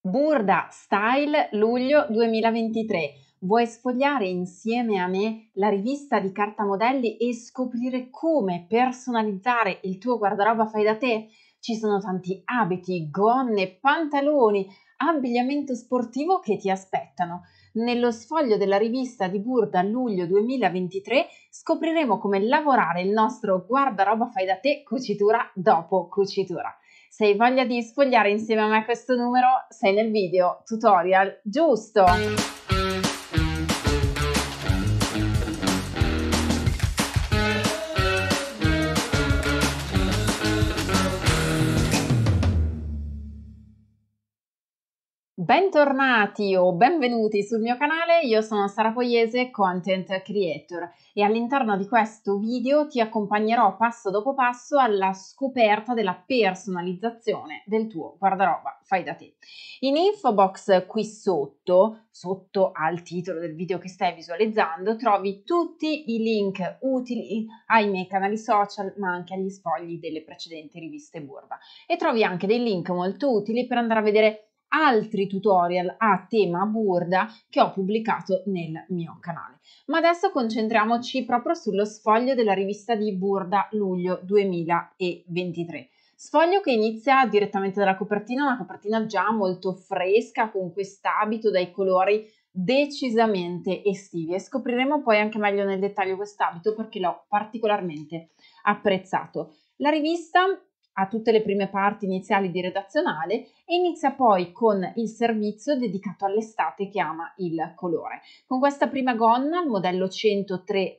Burda Style luglio 2023. Vuoi sfogliare insieme a me la rivista di carta modelli e scoprire come personalizzare il tuo guardaroba fai da te? Ci sono tanti abiti, gonne, pantaloni, abbigliamento sportivo che ti aspettano. Nello sfoglio della rivista di Burda luglio 2023 scopriremo come lavorare il nostro guardaroba fai da te cucitura dopo cucitura. Se hai voglia di sfogliare insieme a me questo numero, sei nel video tutorial giusto! bentornati o benvenuti sul mio canale, io sono Sara Pogliese, Content Creator e all'interno di questo video ti accompagnerò passo dopo passo alla scoperta della personalizzazione del tuo guardaroba fai da te. In info box qui sotto, sotto al titolo del video che stai visualizzando, trovi tutti i link utili ai miei canali social ma anche agli sfogli delle precedenti riviste Burba e trovi anche dei link molto utili per andare a vedere altri tutorial a tema burda che ho pubblicato nel mio canale. Ma adesso concentriamoci proprio sullo sfoglio della rivista di Burda luglio 2023. Sfoglio che inizia direttamente dalla copertina, una copertina già molto fresca con quest'abito dai colori decisamente estivi e scopriremo poi anche meglio nel dettaglio quest'abito perché l'ho particolarmente apprezzato. La rivista a tutte le prime parti iniziali di redazionale e inizia poi con il servizio dedicato all'estate che ama il colore. Con questa prima gonna, il modello 103A,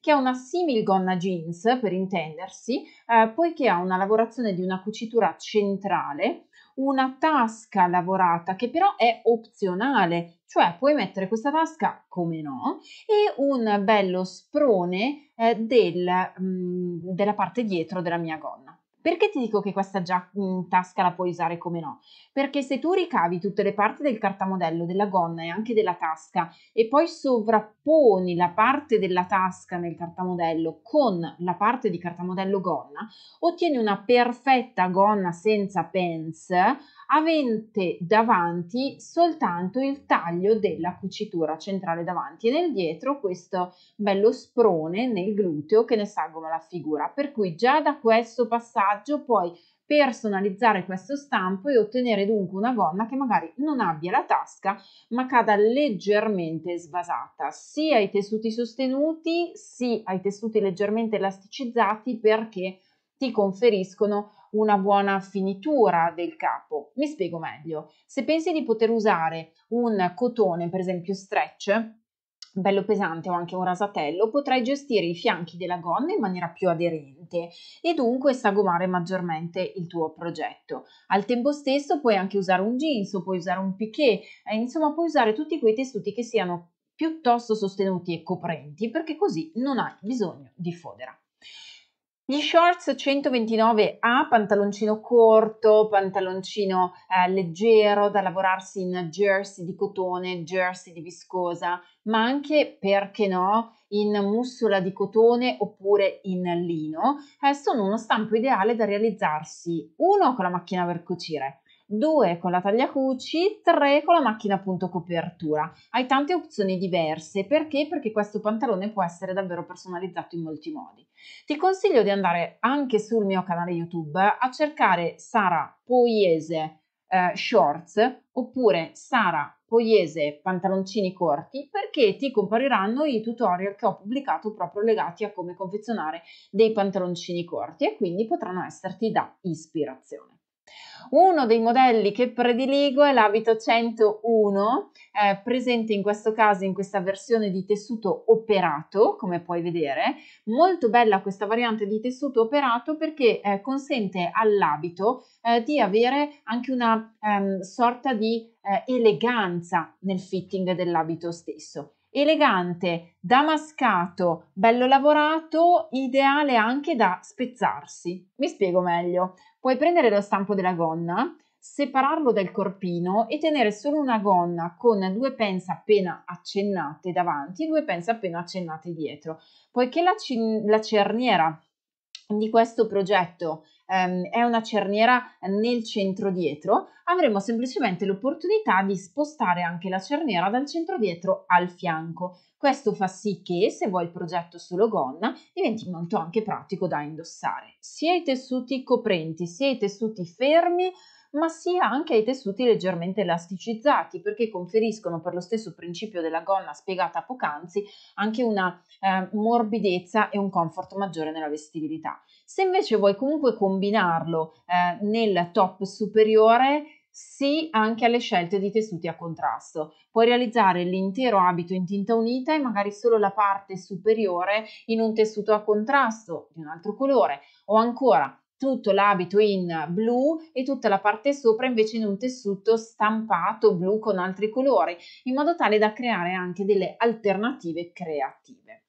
che è una simil gonna jeans per intendersi, eh, poiché ha una lavorazione di una cucitura centrale, una tasca lavorata che però è opzionale, cioè puoi mettere questa tasca come no e un bello sprone eh, del, mh, mm, della parte dietro della mia gonna. Perché ti dico che questa già in tasca la puoi usare come no? Perché se tu ricavi tutte le parti del cartamodello, della gonna e anche della tasca e poi sovrapponi la parte della tasca nel cartamodello con la parte di cartamodello gonna, ottieni una perfetta gonna senza pence avente davanti soltanto il taglio della cucitura centrale davanti e nel dietro questo bello sprone nel gluteo che ne sagoma la figura. Per cui già da questo passaggio viaggio, poi personalizzare questo stampo e ottenere dunque una gonna che magari non abbia la tasca ma cada leggermente svasata sia ai tessuti sostenuti sia ai tessuti leggermente elasticizzati perché ti conferiscono una buona finitura del capo. Mi spiego meglio. Se pensi di poter usare un cotone, per esempio stretch, bello pesante o anche un rasatello, potrai gestire i fianchi della gonna in maniera più aderente e dunque sagomare maggiormente il tuo progetto. Al tempo stesso puoi anche usare un jeans, puoi usare un piqué, eh, insomma puoi usare tutti quei tessuti che siano piuttosto sostenuti e coprenti perché così non hai bisogno di fodera. Gli shorts 129A, pantaloncino corto, pantaloncino eh, leggero da lavorarsi in jersey di cotone, jersey di viscosa, ma anche, perché no, in mussola di cotone oppure in lino, eh, sono uno stampo ideale da realizzarsi uno con la macchina per cucire, 2 con la taglia cuci, 3 con la macchina appunto copertura. Hai tante opzioni diverse, perché? Perché questo pantalone può essere davvero personalizzato in molti modi. Ti consiglio di andare anche sul mio canale YouTube a cercare Sara Poiese eh, Shorts oppure Sara Poiese pantaloncini corti perché ti compariranno i tutorial che ho pubblicato proprio legati a come confezionare dei pantaloncini corti e quindi potranno esserti da ispirazione. Uno dei modelli che prediligo è l'abito 101, eh, presente in questo caso in questa versione di tessuto operato, come puoi vedere. Molto bella questa variante di tessuto operato perché eh, consente all'abito eh, di avere anche una ehm, sorta di eh, eleganza nel fitting dell'abito stesso elegante, damascato, bello lavorato, ideale anche da spezzarsi. Mi spiego meglio. Puoi prendere lo stampo della gonna, separarlo dal corpino e tenere solo una gonna con due penze appena accennate davanti e due penze appena accennate dietro, poiché la, c- la cerniera di questo progetto è ehm, è una cerniera nel centro dietro, avremo semplicemente l'opportunità di spostare anche la cerniera dal centro dietro al fianco. Questo fa sì che se vuoi il progetto solo gonna diventi molto anche pratico da indossare, sia i tessuti coprenti sia i tessuti fermi ma sia anche ai tessuti leggermente elasticizzati perché conferiscono per lo stesso principio della gonna spiegata poc'anzi anche una eh, morbidezza e un comfort maggiore nella vestibilità. Se invece vuoi comunque combinarlo eh, nel top superiore, sì anche alle scelte di tessuti a contrasto. Puoi realizzare l'intero abito in tinta unita e magari solo la parte superiore in un tessuto a contrasto di un altro colore o ancora tutto l'abito in blu e tutta la parte sopra invece in un tessuto stampato blu con altri colori, in modo tale da creare anche delle alternative creative.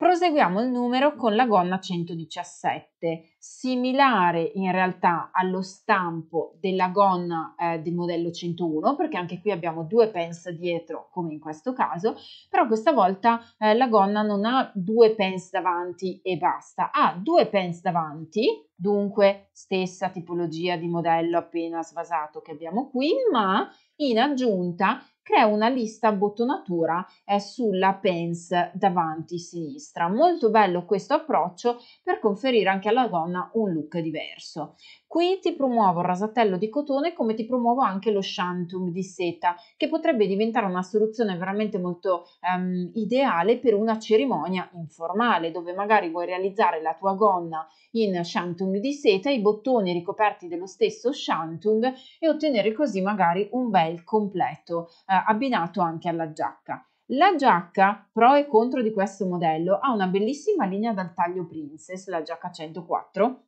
Proseguiamo il numero con la gonna 117, similare in realtà allo stampo della gonna eh, del modello 101, perché anche qui abbiamo due pence dietro, come in questo caso, però questa volta eh, la gonna non ha due pence davanti e basta, ha due pence davanti, dunque stessa tipologia di modello appena svasato che abbiamo qui, ma in aggiunta creo una lista a bottonatura eh, sulla pence davanti sinistra. Molto bello questo approccio per conferire anche alla donna un look diverso. Qui ti promuovo il rasatello di cotone come ti promuovo anche lo shantum di seta, che potrebbe diventare una soluzione veramente molto ehm, ideale per una cerimonia informale, dove magari vuoi realizzare la tua gonna in shantum di seta, i bottoni ricoperti dello stesso shantum e ottenere così magari un bel completo eh, abbinato anche alla giacca. La giacca, pro e contro di questo modello, ha una bellissima linea dal taglio princess, la giacca 104,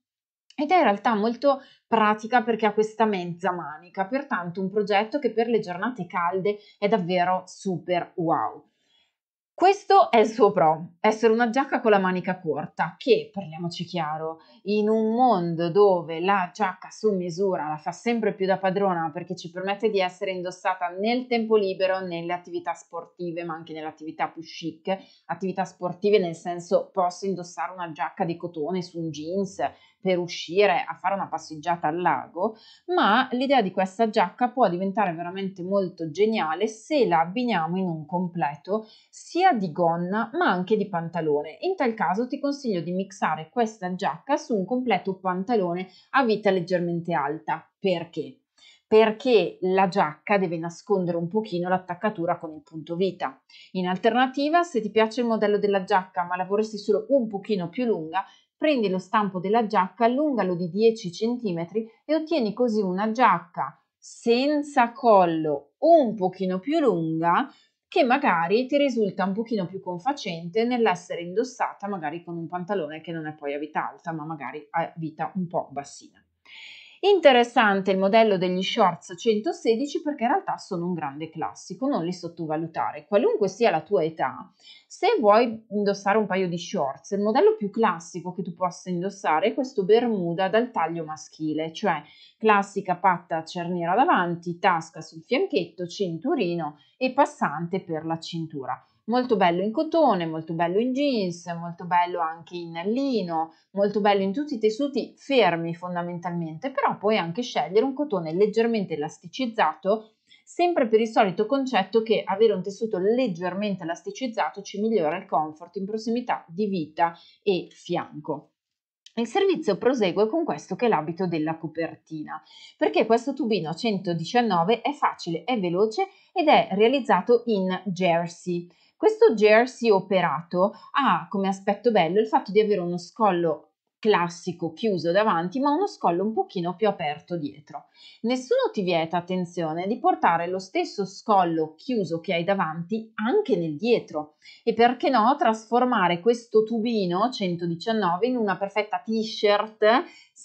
ed è in realtà molto pratica perché ha questa mezza manica, pertanto un progetto che per le giornate calde è davvero super wow. Questo è il suo pro, essere una giacca con la manica corta, che, parliamoci chiaro, in un mondo dove la giacca su misura la fa sempre più da padrona perché ci permette di essere indossata nel tempo libero, nelle attività sportive, ma anche nelle attività più chic, attività sportive nel senso posso indossare una giacca di cotone su un jeans, per uscire a fare una passeggiata al lago, ma l'idea di questa giacca può diventare veramente molto geniale se la abbiniamo in un completo sia di gonna ma anche di pantalone. In tal caso ti consiglio di mixare questa giacca su un completo pantalone a vita leggermente alta. Perché? perché la giacca deve nascondere un pochino l'attaccatura con il punto vita. In alternativa, se ti piace il modello della giacca ma la vorresti solo un pochino più lunga, Prendi lo stampo della giacca, allungalo di 10 cm e ottieni così una giacca senza collo un pochino più lunga che magari ti risulta un pochino più confacente nell'essere indossata magari con un pantalone che non è poi a vita alta ma magari a vita un po' bassina. Interessante il modello degli shorts 116 perché in realtà sono un grande classico, non li sottovalutare. Qualunque sia la tua età, se vuoi indossare un paio di shorts, il modello più classico che tu possa indossare è questo Bermuda dal taglio maschile, cioè classica patta a cerniera davanti, tasca sul fianchetto, cinturino e passante per la cintura molto bello in cotone, molto bello in jeans, molto bello anche in lino, molto bello in tutti i tessuti fermi fondamentalmente, però puoi anche scegliere un cotone leggermente elasticizzato, sempre per il solito concetto che avere un tessuto leggermente elasticizzato ci migliora il comfort in prossimità di vita e fianco. Il servizio prosegue con questo che è l'abito della copertina, perché questo tubino 119 è facile, è veloce ed è realizzato in jersey. Questo jersey operato ha come aspetto bello il fatto di avere uno scollo classico chiuso davanti, ma uno scollo un pochino più aperto dietro. Nessuno ti vieta, attenzione, di portare lo stesso scollo chiuso che hai davanti anche nel dietro e perché no trasformare questo tubino 119 in una perfetta t-shirt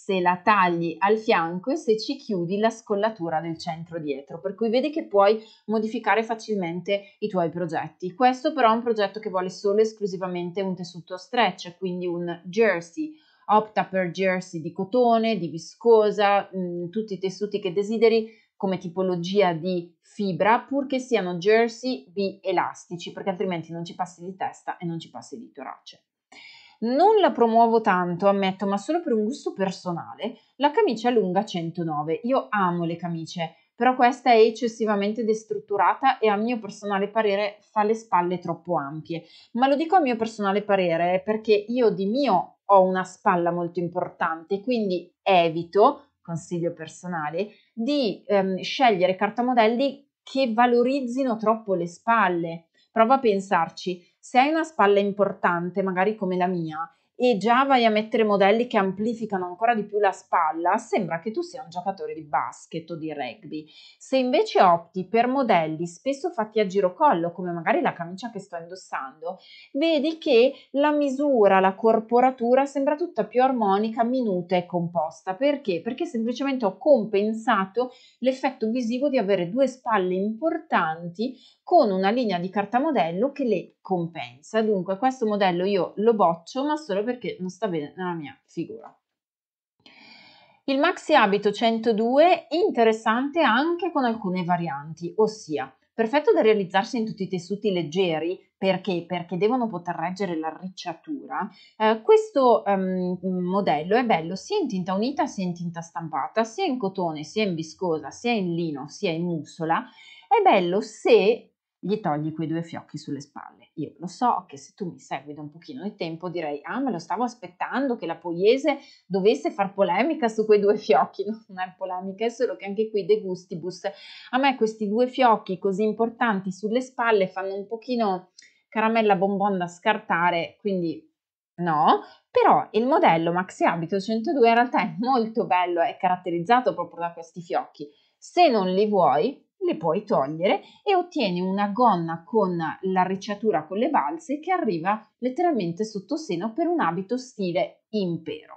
se la tagli al fianco e se ci chiudi la scollatura del centro dietro, per cui vedi che puoi modificare facilmente i tuoi progetti. Questo però è un progetto che vuole solo e esclusivamente un tessuto stretch, quindi un jersey. Opta per jersey di cotone, di viscosa, mh, mm, tutti i tessuti che desideri come tipologia di fibra, purché siano jersey bi elastici, perché altrimenti non ci passi di testa e non ci passi di torace. Non la promuovo tanto, ammetto, ma solo per un gusto personale, la camicia lunga 109. Io amo le camicie, però questa è eccessivamente destrutturata e a mio personale parere fa le spalle troppo ampie. Ma lo dico a mio personale parere perché io di mio ho una spalla molto importante, quindi evito, consiglio personale, di ehm, scegliere cartamodelli che valorizzino troppo le spalle. Prova a pensarci, se hai una spalla importante, magari come la mia, e già vai a mettere modelli che amplificano ancora di più la spalla, sembra che tu sia un giocatore di basket o di rugby. Se invece opti per modelli spesso fatti a girocollo, come magari la camicia che sto indossando, vedi che la misura, la corporatura sembra tutta più armonica, minuta e composta. Perché? Perché semplicemente ho compensato l'effetto visivo di avere due spalle importanti con una linea di carta modello che le compensa. Dunque questo modello io lo boccio, ma solo perché non sta bene nella mia figura. Il maxi abito 102 è interessante anche con alcune varianti, ossia perfetto da realizzarsi in tutti i tessuti leggeri, perché? Perché devono poter reggere l'arricciatura. Eh, questo um, modello è bello sia in tinta unita sia in tinta stampata, sia in cotone, sia in viscosa, sia in lino, sia in mussola. È bello se gli togli quei due fiocchi sulle spalle. Io lo so che se tu mi segui da un pochino di tempo direi, ah, me lo stavo aspettando che la Poiese dovesse far polemica su quei due fiocchi. Non è polemica, è solo che anche qui De Gustibus. A me questi due fiocchi così importanti sulle spalle fanno un pochino caramella bonbon da scartare, quindi no, però il modello Maxi Abito 102 in realtà è molto bello, è caratterizzato proprio da questi fiocchi. Se non li vuoi, le puoi togliere e ottieni una gonna con l'arricciatura con le balze che arriva letteralmente sotto seno per un abito stile impero.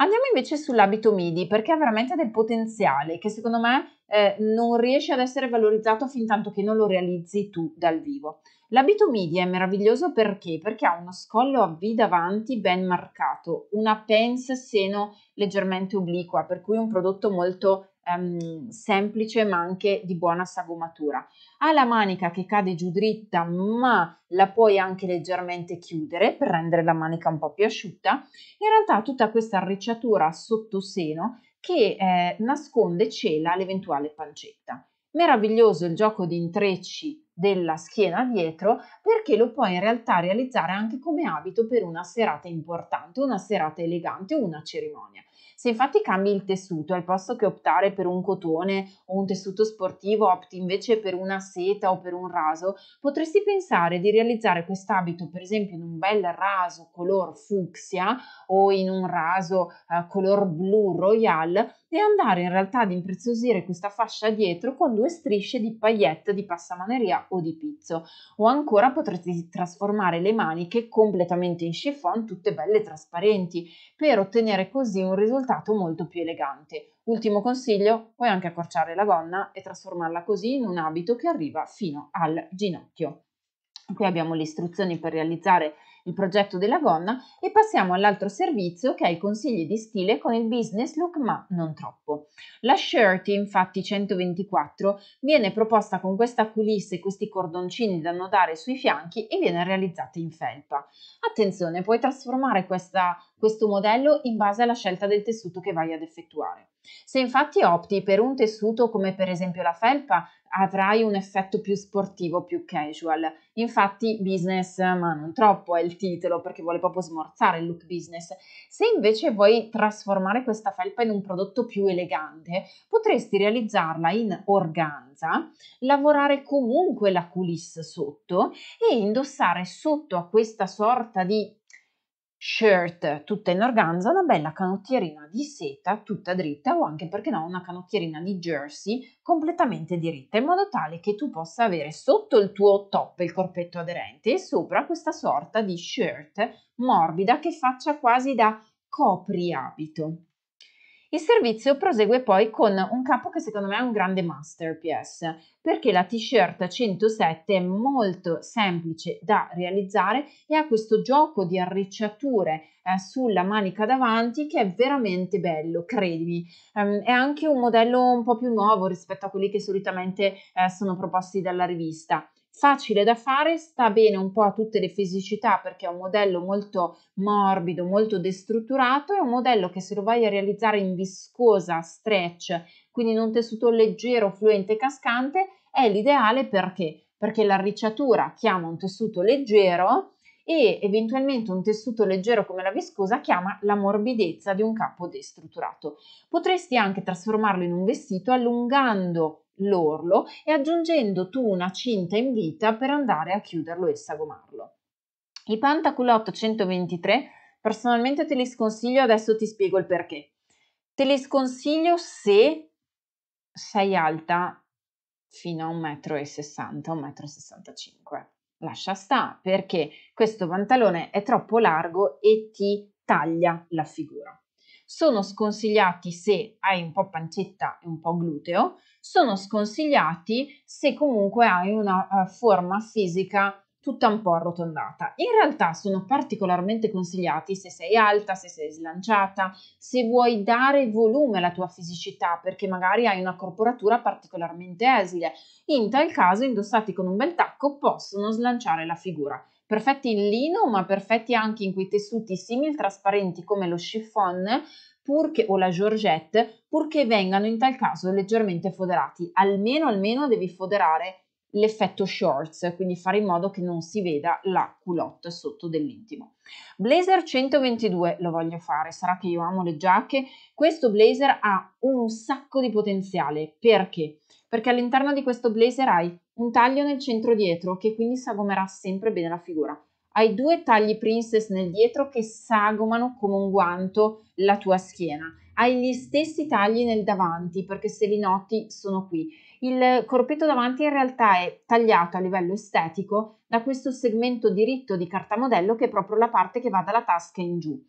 Andiamo invece sull'abito midi perché ha veramente del potenziale che secondo me eh, non riesce ad essere valorizzato fin tanto che non lo realizzi tu dal vivo. L'abito midi è meraviglioso perché? Perché ha uno scollo a V davanti ben marcato, una pence seno leggermente obliqua, per cui un prodotto molto ehm, semplice ma anche di buona sagomatura. Ha la manica che cade giù dritta ma la puoi anche leggermente chiudere per rendere la manica un po' più asciutta. In realtà ha tutta questa arricciatura sotto seno che eh, nasconde e cela l'eventuale pancetta. Meraviglioso il gioco di intrecci della schiena dietro perché lo puoi in realtà realizzare anche come abito per una serata importante, una serata elegante o una cerimonia. Se infatti cambi il tessuto, al posto che optare per un cotone o un tessuto sportivo, opti invece per una seta o per un raso, potresti pensare di realizzare quest'abito, per esempio, in un bel raso color fucsia o in un raso eh, color blu royal e andare in realtà ad impreziosire questa fascia dietro con due strisce di paillette di passamaneria o di pizzo. O ancora potrete trasformare le maniche completamente in chiffon, tutte belle e trasparenti, per ottenere così un risultato molto più elegante. Ultimo consiglio, puoi anche accorciare la gonna e trasformarla così in un abito che arriva fino al ginocchio. Qui abbiamo le istruzioni per realizzare il progetto della gonna e passiamo all'altro servizio che è i consigli di stile con il business look ma non troppo. La shirt infatti 124 viene proposta con questa culisse e questi cordoncini da annodare sui fianchi e viene realizzata in felpa. Attenzione, puoi trasformare questa, questo modello in base alla scelta del tessuto che vai ad effettuare. Se infatti opti per un tessuto come per esempio la felpa, avrai un effetto più sportivo, più casual. Infatti business, ma non troppo è il titolo perché vuole proprio smorzare il look business. Se invece vuoi trasformare questa felpa in un prodotto più elegante, potresti realizzarla in organza, lavorare comunque la coulisse sotto e indossare sotto a questa sorta di shirt tutta in organza, una bella canottierina di seta tutta dritta o anche perché no una canottierina di jersey completamente diritta in modo tale che tu possa avere sotto il tuo top il corpetto aderente e sopra questa sorta di shirt morbida che faccia quasi da copriabito. Il servizio prosegue poi con un capo che secondo me è un grande masterpiece, perché la t-shirt 107 è molto semplice da realizzare e ha questo gioco di arricciature eh, sulla manica davanti che è veramente bello, credimi. Um, è anche un modello un po' più nuovo rispetto a quelli che solitamente eh, sono proposti dalla rivista facile da fare, sta bene un po' a tutte le fisicità perché è un modello molto morbido, molto destrutturato, è un modello che se lo vai a realizzare in viscosa stretch, quindi in un tessuto leggero, fluente e cascante, è l'ideale perché? Perché l'arricciatura chiama un tessuto leggero e eventualmente un tessuto leggero come la viscosa chiama la morbidezza di un capo destrutturato. Potresti anche trasformarlo in un vestito allungando l'orlo e aggiungendo tu una cinta in vita per andare a chiuderlo e sagomarlo. I Pantaculot 123 personalmente te li sconsiglio, adesso ti spiego il perché. Te li sconsiglio se sei alta fino a 1,60 m, 1,65 m. Lascia sta perché questo pantalone è troppo largo e ti taglia la figura. Sono sconsigliati se hai un po' pancetta e un po' gluteo, sono sconsigliati se comunque hai una uh, forma fisica tutta un po' arrotondata. In realtà sono particolarmente consigliati se sei alta, se sei slanciata, se vuoi dare volume alla tua fisicità perché magari hai una corporatura particolarmente esile. In tal caso, indossati con un bel tacco possono slanciare la figura. Perfetti in lino, ma perfetti anche in quei tessuti simil trasparenti come lo chiffon purché, o la Georgette, purché vengano in tal caso leggermente foderati. Almeno, almeno devi foderare l'effetto shorts, quindi fare in modo che non si veda la culotte sotto dell'intimo. Blazer 122 lo voglio fare, sarà che io amo le giacche. Questo blazer ha un sacco di potenziale, perché? Perché all'interno di questo blazer hai un taglio nel centro dietro che quindi sagomerà sempre bene la figura hai due tagli princess nel dietro che sagomano come un guanto la tua schiena. Hai gli stessi tagli nel davanti perché se li noti sono qui. Il corpetto davanti in realtà è tagliato a livello estetico da questo segmento diritto di cartamodello che è proprio la parte che va dalla tasca in giù.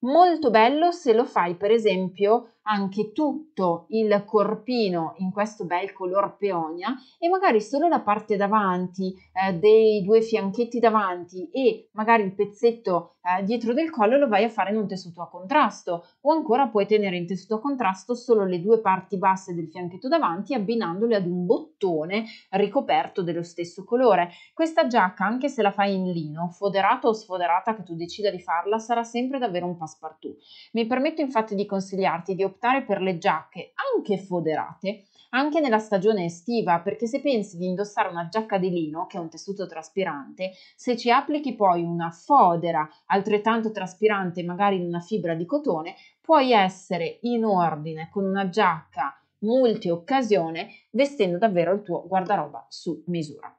Molto bello se lo fai per esempio anche tutto il corpino in questo bel color peonia e magari solo la parte davanti eh, dei due fianchetti davanti e magari il pezzetto eh, dietro del collo lo vai a fare in un tessuto a contrasto o ancora puoi tenere in tessuto a contrasto solo le due parti basse del fianchetto davanti abbinandole ad un bottone ricoperto dello stesso colore. Questa giacca anche se la fai in lino, foderata o sfoderata che tu decida di farla sarà sempre davvero un passepartout. Mi permetto infatti di consigliarti di optare optare per le giacche anche foderate, anche nella stagione estiva, perché se pensi di indossare una giacca di lino, che è un tessuto traspirante, se ci applichi poi una fodera altrettanto traspirante, magari in una fibra di cotone, puoi essere in ordine con una giacca multi occasione, vestendo davvero il tuo guardaroba su misura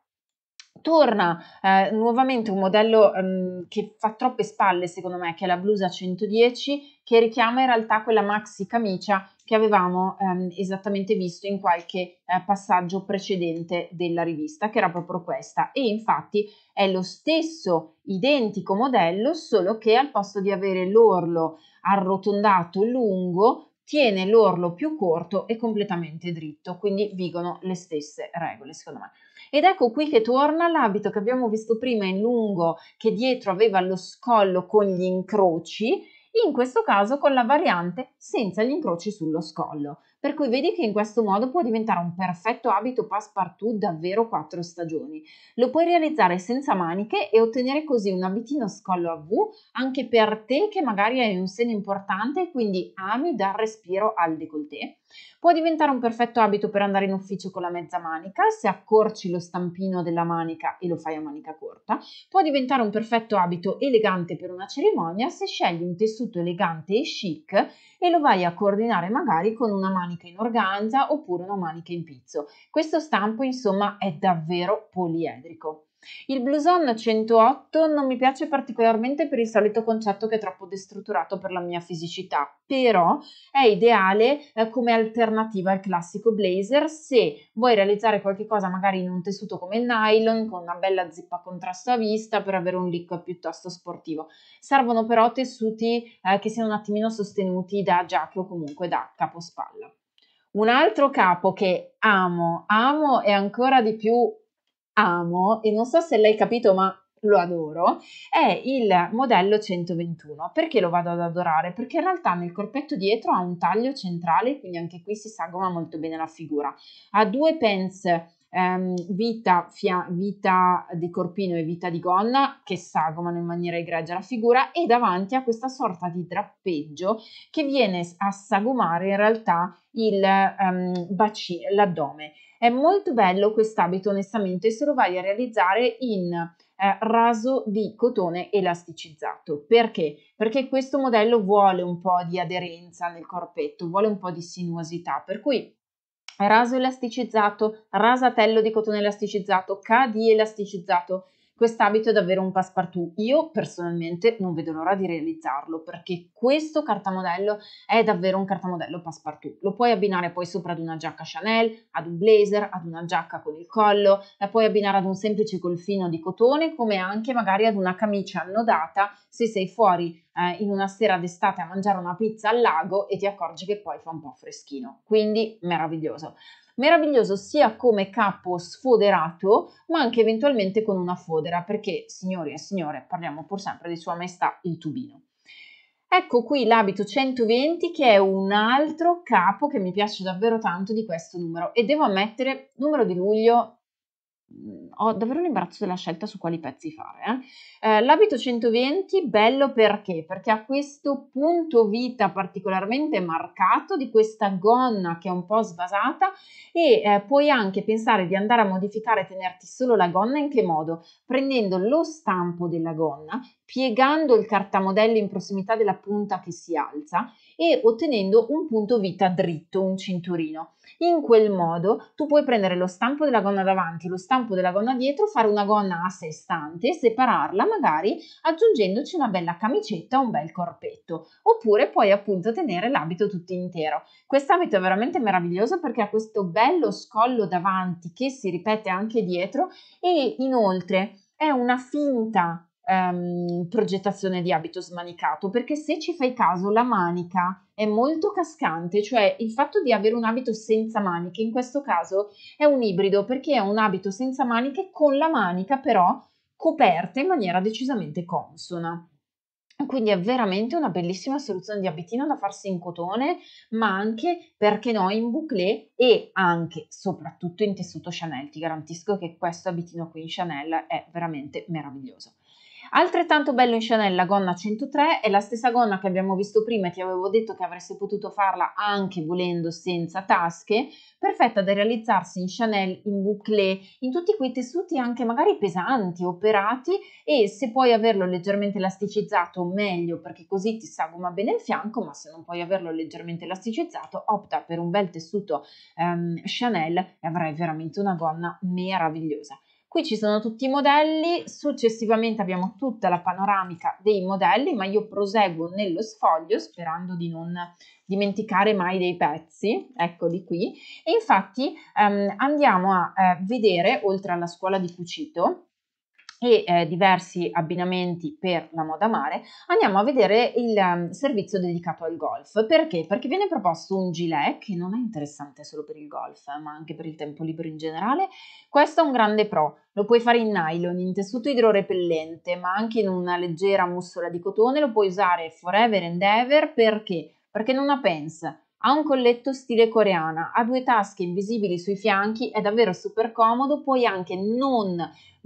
torna eh, nuovamente un modello ehm, che fa troppe spalle secondo me, che è la blusa 110, che richiama in realtà quella maxi camicia che avevamo ehm, esattamente visto in qualche eh, passaggio precedente della rivista, che era proprio questa. E infatti è lo stesso identico modello, solo che al posto di avere l'orlo arrotondato lungo, tiene l'orlo più corto e completamente dritto, quindi vigono le stesse regole secondo me. Ed ecco qui che torna l'abito che abbiamo visto prima in lungo, che dietro aveva lo scollo con gli incroci, in questo caso con la variante senza gli incroci sullo scollo. Per cui vedi che in questo modo può diventare un perfetto abito passepartout davvero quattro stagioni. Lo puoi realizzare senza maniche e ottenere così un abitino scollo a V anche per te che magari hai un seno importante e quindi ami dar respiro al décolleté Può diventare un perfetto abito per andare in ufficio con la mezza manica, se accorci lo stampino della manica e lo fai a manica corta. Può diventare un perfetto abito elegante per una cerimonia, se scegli un tessuto elegante e chic e lo vai a coordinare magari con una manica in organza oppure una manica in pizzo. Questo stampo, insomma, è davvero poliedrico. Il blueson 108 non mi piace particolarmente per il solito concetto che è troppo destrutturato per la mia fisicità, però è ideale eh, come alternativa al classico blazer se vuoi realizzare qualcosa magari in un tessuto come il nylon con una bella zippa contrasto a vista per avere un look piuttosto sportivo. Servono però tessuti eh, che siano un attimino sostenuti da giacca o comunque da capospalla. Un altro capo che amo, amo e ancora di più amo e non so se l'hai capito, ma lo adoro, è il modello 121. Perché lo vado ad adorare? Perché in realtà nel corpetto dietro ha un taglio centrale, quindi anche qui si sagoma molto bene la figura. Ha due pence ehm, vita, fia- vita di corpino e vita di gonna che sagomano in maniera egregia la figura e davanti ha questa sorta di drappeggio che viene a sagomare in realtà il, um, bacino, l'addome. È molto bello quest'abito onestamente se lo vai a realizzare in eh, raso di cotone elasticizzato. Perché? Perché questo modello vuole un po' di aderenza nel corpetto, vuole un po' di sinuosità, per cui raso elasticizzato, rasatello di cotone elasticizzato, cadi elasticizzato quest'abito è davvero un passepartout. Io personalmente non vedo l'ora di realizzarlo perché questo cartamodello è davvero un cartamodello passepartout. Lo puoi abbinare poi sopra ad una giacca Chanel, ad un blazer, ad una giacca con il collo, la puoi abbinare ad un semplice golfino di cotone come anche magari ad una camicia annodata se sei fuori eh, in una sera d'estate a mangiare una pizza al lago e ti accorgi che poi fa un po' freschino. Quindi meraviglioso meraviglioso sia come capo sfoderato, ma anche eventualmente con una fodera, perché signori e signore, parliamo pur sempre di Sua Maestà il Tubino. Ecco qui l'abito 120 che è un altro capo che mi piace davvero tanto di questo numero e devo ammettere, numero di luglio, mm, ho davvero l'imbarazzo della scelta su quali pezzi fare, eh? Eh, l'abito 120 bello perché? Perché ha questo punto vita particolarmente marcato di questa gonna che è un po' svasata e eh, puoi anche pensare di andare a modificare e tenerti solo la gonna in che modo? Prendendo lo stampo della gonna, piegando il cartamodello in prossimità della punta che si alza e ottenendo un punto vita dritto, un cinturino. In quel modo tu puoi prendere lo stampo della gonna davanti, lo stampo della gonna dietro, fare una gonna a sé stante, separarla ma magari aggiungendoci una bella camicetta o un bel corpetto, oppure puoi appunto tenere l'abito tutto intero. Quest'abito è veramente meraviglioso perché ha questo bello scollo davanti che si ripete anche dietro e inoltre è una finta ehm, progettazione di abito smanicato perché se ci fai caso la manica è molto cascante, cioè il fatto di avere un abito senza maniche in questo caso è un ibrido perché è un abito senza maniche con la manica però coperte in maniera decisamente consona. Quindi è veramente una bellissima soluzione di abitino da farsi in cotone, ma anche, perché no, in bouclé e anche, soprattutto in tessuto Chanel. Ti garantisco che questo abitino qui in Chanel è veramente meraviglioso. Altrettanto bello in Chanel la gonna 103 è la stessa gonna che abbiamo visto prima e ti avevo detto che avreste potuto farla anche volendo senza tasche, perfetta da realizzarsi in Chanel, in bouclé, in tutti quei tessuti anche magari pesanti, operati e se puoi averlo leggermente elasticizzato meglio perché così ti sagoma bene il fianco, ma se non puoi averlo leggermente elasticizzato opta per un bel tessuto ehm, Chanel e avrai veramente una gonna meravigliosa. Qui ci sono tutti i modelli, successivamente abbiamo tutta la panoramica dei modelli, ma io proseguo nello sfoglio sperando di non dimenticare mai dei pezzi, eccoli qui. E infatti ehm, andiamo a eh, vedere, oltre alla scuola di cucito, e eh, diversi abbinamenti per la moda mare, andiamo a vedere il um, servizio dedicato al golf. Perché? Perché viene proposto un gilet che non è interessante solo per il golf, eh, ma anche per il tempo libero in generale. Questo è un grande pro. Lo puoi fare in nylon, in tessuto idrorepellente, ma anche in una leggera mussola di cotone. Lo puoi usare forever and ever perché? Perché non ha pence. Ha un colletto stile coreana, ha due tasche invisibili sui fianchi, è davvero super comodo, puoi anche non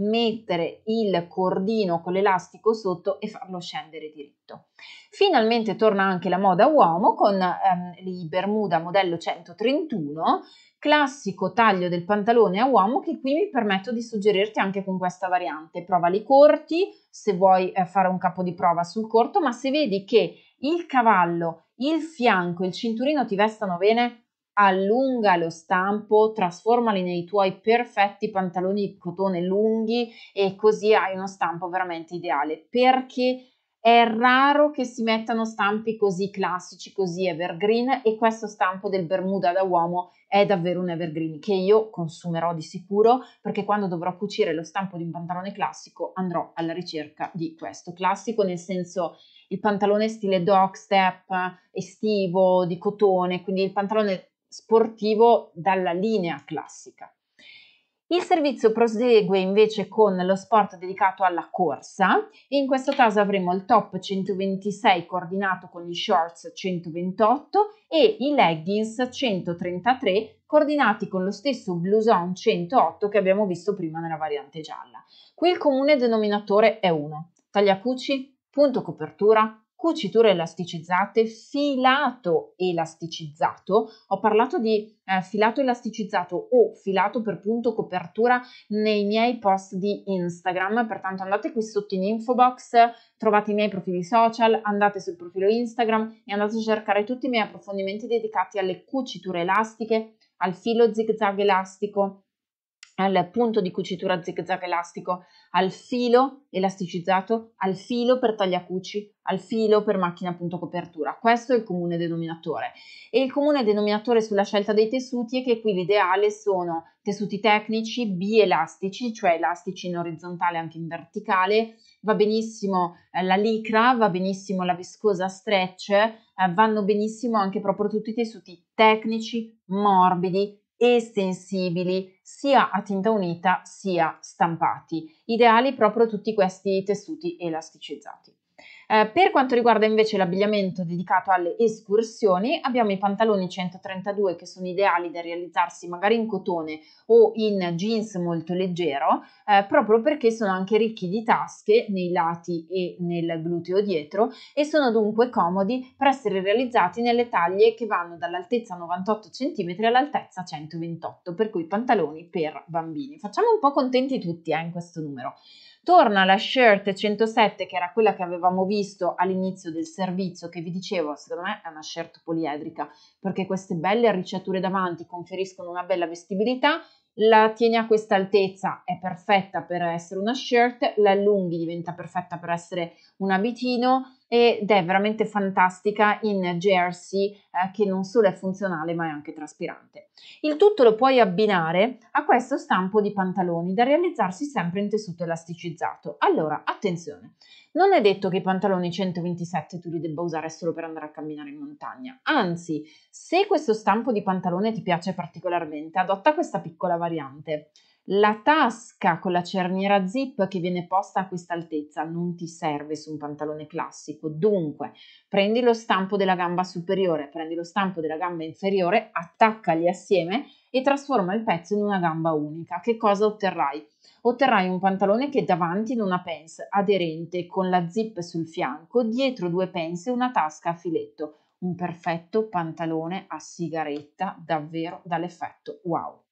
mettere il cordino con l'elastico sotto e farlo scendere diritto. Finalmente torna anche la moda uomo con ehm, i Bermuda modello 131, classico taglio del pantalone a uomo che qui mi permetto di suggerirti anche con questa variante. Provali corti se vuoi eh, fare un capo di prova sul corto, ma se vedi che il cavallo, il fianco, il cinturino ti vestano bene, allunga lo stampo, trasformali nei tuoi perfetti pantaloni di cotone lunghi e così hai uno stampo veramente ideale perché è raro che si mettano stampi così classici, così evergreen e questo stampo del Bermuda da uomo è davvero un evergreen che io consumerò di sicuro perché quando dovrò cucire lo stampo di un pantalone classico andrò alla ricerca di questo classico nel senso il pantalone stile dog step estivo di cotone, quindi il pantalone sportivo dalla linea classica. Il servizio prosegue invece con lo sport dedicato alla corsa e in questo caso avremo il top 126 coordinato con gli shorts 128 e i leggings 133 coordinati con lo stesso blouson 108 che abbiamo visto prima nella variante gialla. Qui il comune denominatore è 1. Tagliacuci, punto copertura, cuciture elasticizzate, filato elasticizzato, ho parlato di eh, filato elasticizzato o filato per punto copertura nei miei post di Instagram, pertanto andate qui sotto in info box, trovate i miei profili social, andate sul profilo Instagram e andate a cercare tutti i miei approfondimenti dedicati alle cuciture elastiche, al filo zigzag elastico, al punto di cucitura zig zag elastico, al filo elasticizzato, al filo per tagliacuci, al filo per macchina appunto copertura. Questo è il comune denominatore. E il comune denominatore sulla scelta dei tessuti è che qui l'ideale sono tessuti tecnici bielastici, cioè elastici in orizzontale anche in verticale, va benissimo eh, la licra, va benissimo la viscosa stretch, eh, vanno benissimo anche proprio tutti i tessuti tecnici, morbidi, e sensibili sia a tinta unita sia stampati, ideali proprio tutti questi tessuti elasticizzati. Eh, per quanto riguarda invece l'abbigliamento dedicato alle escursioni, abbiamo i pantaloni 132 che sono ideali da realizzarsi magari in cotone o in jeans molto leggero, eh, proprio perché sono anche ricchi di tasche nei lati e nel gluteo dietro e sono dunque comodi per essere realizzati nelle taglie che vanno dall'altezza 98 cm all'altezza 128, per cui pantaloni per bambini. Facciamo un po' contenti tutti eh, in questo numero. Torna la shirt 107 che era quella che avevamo visto all'inizio del servizio che vi dicevo, secondo me è una shirt poliedrica perché queste belle arricciature davanti conferiscono una bella vestibilità, la tieni a questa altezza, è perfetta per essere una shirt, la allunghi, diventa perfetta per essere un abitino ed è veramente fantastica in jersey eh, che non solo è funzionale ma è anche traspirante. Il tutto lo puoi abbinare a questo stampo di pantaloni da realizzarsi sempre in tessuto elasticizzato. Allora, attenzione, non è detto che i pantaloni 127 tu li debba usare solo per andare a camminare in montagna, anzi, se questo stampo di pantalone ti piace particolarmente, adotta questa piccola variante. La tasca con la cerniera zip che viene posta a questa altezza non ti serve su un pantalone classico, dunque prendi lo stampo della gamba superiore, prendi lo stampo della gamba inferiore, attaccali assieme e trasforma il pezzo in una gamba unica. Che cosa otterrai? Otterrai un pantalone che davanti in una pence aderente con la zip sul fianco, dietro due pence e una tasca a filetto. Un perfetto pantalone a sigaretta, davvero dall'effetto wow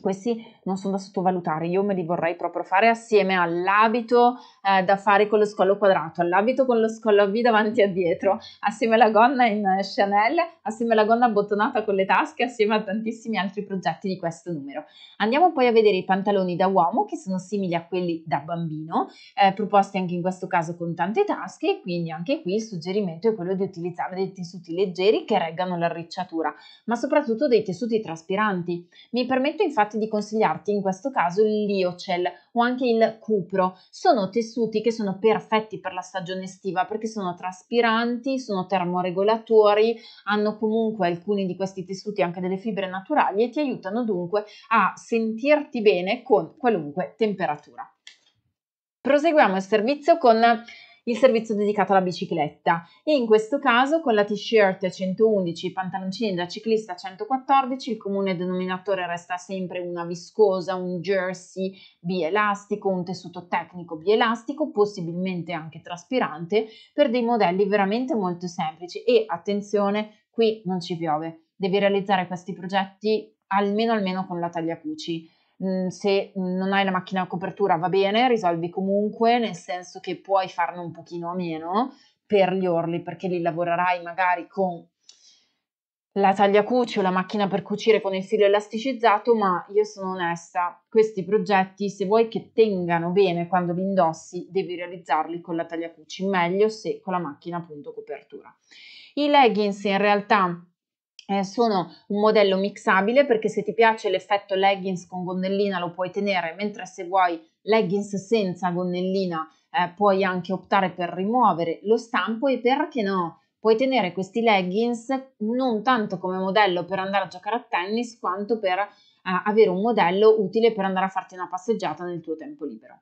questi non sono da sottovalutare, io me li vorrei proprio fare assieme all'abito eh, da fare con lo scollo quadrato, all'abito con lo scollo V davanti a dietro, assieme alla gonna in Chanel, assieme alla gonna bottonata con le tasche, assieme a tantissimi altri progetti di questo numero. Andiamo poi a vedere i pantaloni da uomo che sono simili a quelli da bambino, eh, proposti anche in questo caso con tante tasche, quindi anche qui il suggerimento è quello di utilizzare dei tessuti leggeri che reggano l'arricciatura, ma soprattutto dei tessuti traspiranti. Mi permetto infatti infatti di consigliarti in questo caso il Liocel o anche il Cupro. Sono tessuti che sono perfetti per la stagione estiva perché sono traspiranti, sono termoregolatori, hanno comunque alcuni di questi tessuti anche delle fibre naturali e ti aiutano dunque a sentirti bene con qualunque temperatura. Proseguiamo il servizio con il servizio dedicato alla bicicletta e in questo caso con la t-shirt 111 i pantaloncini da ciclista 114 il comune denominatore resta sempre una viscosa, un jersey bielastico, un tessuto tecnico bielastico, possibilmente anche traspirante per dei modelli veramente molto semplici e attenzione, qui non ci piove. Devi realizzare questi progetti almeno almeno con la taglia cuci Mm, se non hai la macchina a copertura va bene, risolvi comunque, nel senso che puoi farne un pochino a meno per gli orli, perché li lavorerai magari con la tagliacuci o la macchina per cucire con il filo elasticizzato, ma io sono onesta, questi progetti se vuoi che tengano bene quando li indossi, devi realizzarli con la tagliacuci, meglio se con la macchina appunto copertura. I leggings in realtà eh, sono un modello mixabile perché se ti piace l'effetto leggings con gonnellina lo puoi tenere, mentre se vuoi leggings senza gonnellina eh, puoi anche optare per rimuovere lo stampo e perché no? Puoi tenere questi leggings non tanto come modello per andare a giocare a tennis quanto per eh, avere un modello utile per andare a farti una passeggiata nel tuo tempo libero.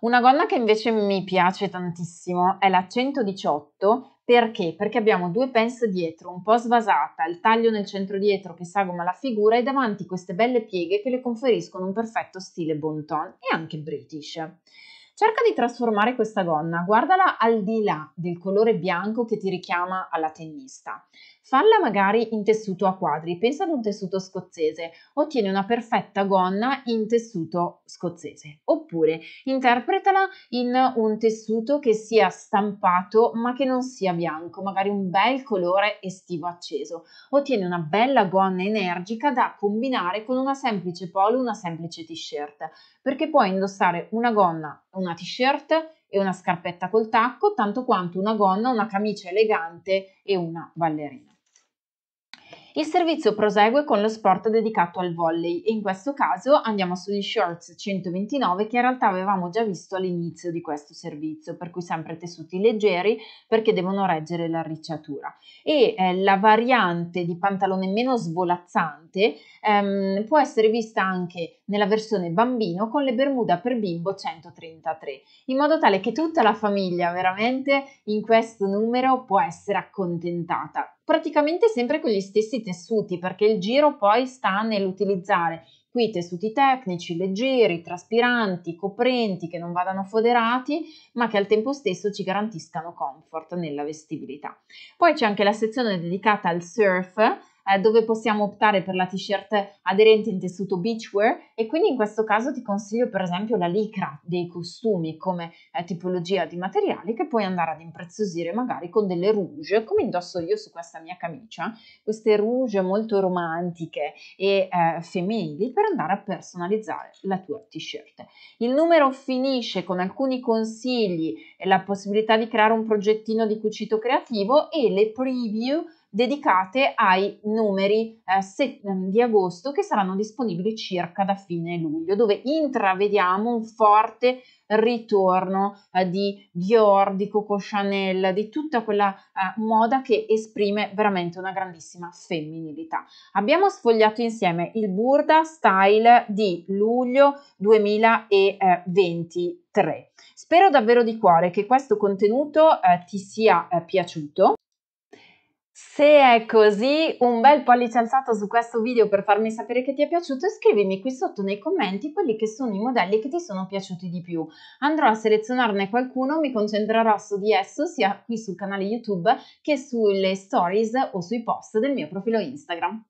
Una gonna che invece mi piace tantissimo è la 118 perché? Perché abbiamo due pants dietro, un po' svasata, il taglio nel centro dietro che sagoma la figura e davanti queste belle pieghe che le conferiscono un perfetto stile bon ton e anche british. Cerca di trasformare questa gonna, guardala al di là del colore bianco che ti richiama alla tennista. Falla magari in tessuto a quadri, pensa ad un tessuto scozzese, ottieni una perfetta gonna in tessuto scozzese, oppure interpretala in un tessuto che sia stampato ma che non sia bianco, magari un bel colore estivo acceso, ottieni una bella gonna energica da combinare con una semplice polo, una semplice t-shirt, perché puoi indossare una gonna, una t-shirt e una scarpetta col tacco, tanto quanto una gonna, una camicia elegante e una ballerina. Il servizio prosegue con lo sport dedicato al volley e in questo caso andiamo sugli shorts 129 che in realtà avevamo già visto all'inizio di questo servizio, per cui sempre tessuti leggeri perché devono reggere l'arricciatura. E eh, la variante di pantalone meno svolazzante ehm, può essere vista anche nella versione bambino con le bermuda per bimbo 133, in modo tale che tutta la famiglia veramente in questo numero può essere accontentata praticamente sempre con gli stessi tessuti, perché il giro poi sta nell'utilizzare qui tessuti tecnici, leggeri, traspiranti, coprenti, che non vadano foderati, ma che al tempo stesso ci garantiscano comfort nella vestibilità. Poi c'è anche la sezione dedicata al surf, eh, dove possiamo optare per la t-shirt aderente in tessuto beachwear e quindi in questo caso ti consiglio per esempio la licra dei costumi come eh, tipologia di materiali che puoi andare ad impreziosire magari con delle rouge come indosso io su questa mia camicia, queste rouge molto romantiche e eh, femminili per andare a personalizzare la tua t-shirt. Il numero finisce con alcuni consigli e la possibilità di creare un progettino di cucito creativo e le preview dedicate ai numeri eh, ehm, di agosto che saranno disponibili circa da fine luglio, dove intravediamo un forte ritorno eh, di Dior, di Coco Chanel, di tutta quella eh, moda che esprime veramente una grandissima femminilità. Abbiamo sfogliato insieme il Burda Style di luglio 2023. Spero davvero di cuore che questo contenuto eh, ti sia eh, piaciuto. Se è così, un bel pollice alzato su questo video per farmi sapere che ti è piaciuto e scrivimi qui sotto nei commenti quelli che sono i modelli che ti sono piaciuti di più. Andrò a selezionarne qualcuno, mi concentrerò su di esso sia qui sul canale YouTube che sulle stories o sui post del mio profilo Instagram.